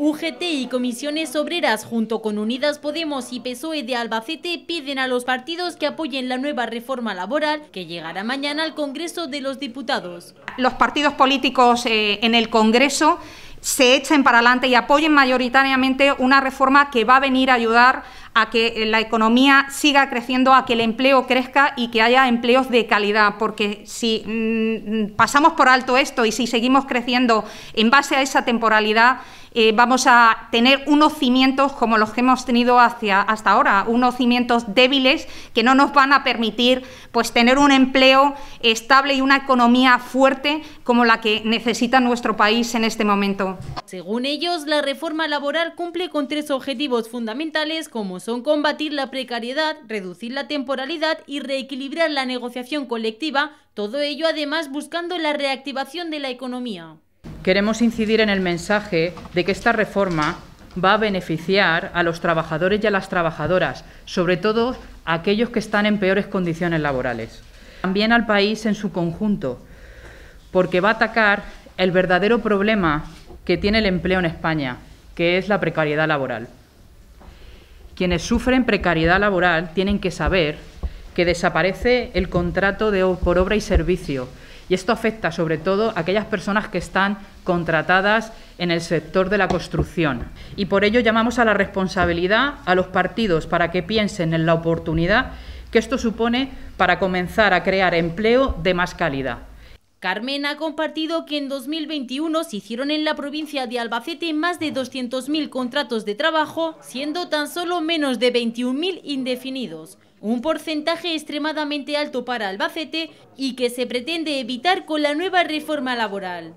UGT y Comisiones Obreras, junto con Unidas Podemos y PSOE de Albacete, piden a los partidos que apoyen la nueva reforma laboral que llegará mañana al Congreso de los Diputados. Los partidos políticos eh, en el Congreso se echen para adelante y apoyen mayoritariamente una reforma que va a venir a ayudar a que eh, la economía siga creciendo, a que el empleo crezca y que haya empleos de calidad, porque si mm, mm, pasamos por alto esto y si seguimos creciendo en base a esa temporalidad, eh, vamos a tener unos cimientos como los que hemos tenido hasta ahora, unos cimientos débiles que no nos van a permitir pues, tener un empleo estable y una economía fuerte como la que necesita nuestro país en este momento. Según ellos, la reforma laboral cumple con tres objetivos fundamentales como son combatir la precariedad, reducir la temporalidad y reequilibrar la negociación colectiva, todo ello además buscando la reactivación de la economía queremos incidir en el mensaje de que esta reforma va a beneficiar a los trabajadores y a las trabajadoras, sobre todo a aquellos que están en peores condiciones laborales. También al país en su conjunto, porque va a atacar el verdadero problema que tiene el empleo en España, que es la precariedad laboral. Quienes sufren precariedad laboral tienen que saber que desaparece el contrato de, por obra y servicio y esto afecta sobre todo a aquellas personas que están contratadas en el sector de la construcción. Y por ello llamamos a la responsabilidad a los partidos para que piensen en la oportunidad que esto supone para comenzar a crear empleo de más calidad. Carmen ha compartido que en 2021 se hicieron en la provincia de Albacete más de 200.000 contratos de trabajo, siendo tan solo menos de 21.000 indefinidos, un porcentaje extremadamente alto para Albacete y que se pretende evitar con la nueva reforma laboral.